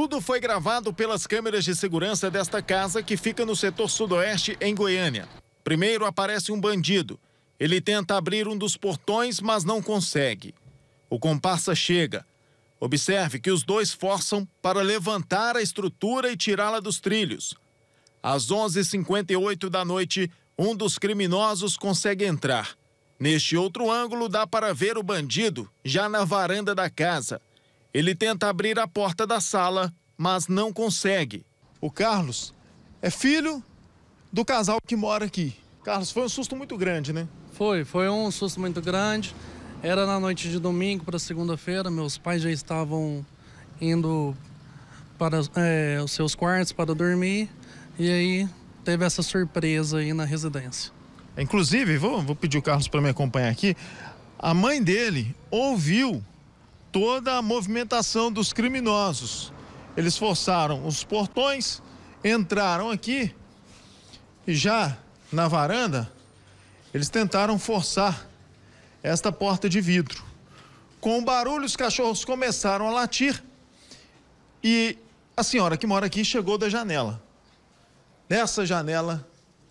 Tudo foi gravado pelas câmeras de segurança desta casa que fica no setor sudoeste, em Goiânia. Primeiro aparece um bandido. Ele tenta abrir um dos portões, mas não consegue. O comparsa chega. Observe que os dois forçam para levantar a estrutura e tirá-la dos trilhos. Às 11h58 da noite, um dos criminosos consegue entrar. Neste outro ângulo, dá para ver o bandido já na varanda da casa. Ele tenta abrir a porta da sala, mas não consegue. O Carlos é filho do casal que mora aqui. Carlos, foi um susto muito grande, né? Foi, foi um susto muito grande. Era na noite de domingo para segunda-feira, meus pais já estavam indo para é, os seus quartos para dormir e aí teve essa surpresa aí na residência. Inclusive, vou, vou pedir o Carlos para me acompanhar aqui. A mãe dele ouviu toda a movimentação dos criminosos. Eles forçaram os portões, entraram aqui e já na varanda eles tentaram forçar esta porta de vidro. Com o barulho, os cachorros começaram a latir e a senhora que mora aqui chegou da janela, dessa janela,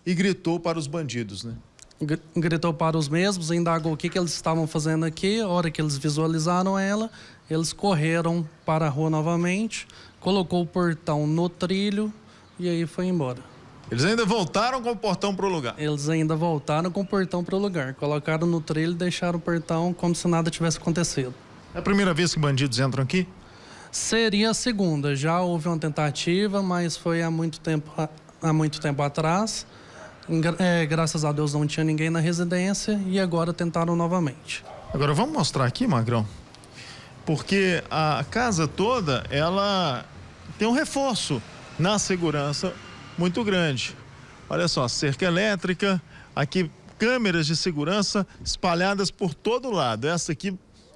e gritou para os bandidos, né? gritou para os mesmos, indagou o que, que eles estavam fazendo aqui. A hora que eles visualizaram ela, eles correram para a rua novamente, colocou o portão no trilho e aí foi embora. Eles ainda voltaram com o portão para o lugar? Eles ainda voltaram com o portão para o lugar. Colocaram no trilho e deixaram o portão como se nada tivesse acontecido. É a primeira vez que bandidos entram aqui? Seria a segunda. Já houve uma tentativa, mas foi há muito tempo, há muito tempo atrás. É, graças a Deus não tinha ninguém na residência e agora tentaram novamente. Agora vamos mostrar aqui, Magrão, porque a casa toda ela tem um reforço na segurança muito grande. Olha só, cerca elétrica, aqui câmeras de segurança espalhadas por todo lado. Essa aqui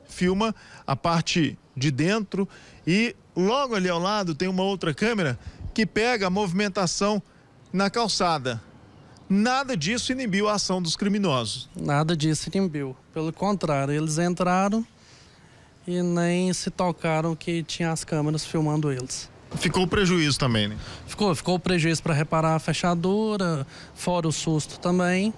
filma a parte de dentro e logo ali ao lado tem uma outra câmera que pega a movimentação na calçada. Nada disso inibiu a ação dos criminosos. Nada disso inibiu. Pelo contrário, eles entraram e nem se tocaram que tinha as câmeras filmando eles. Ficou prejuízo também, né? Ficou, ficou prejuízo para reparar a fechadura, fora o susto também.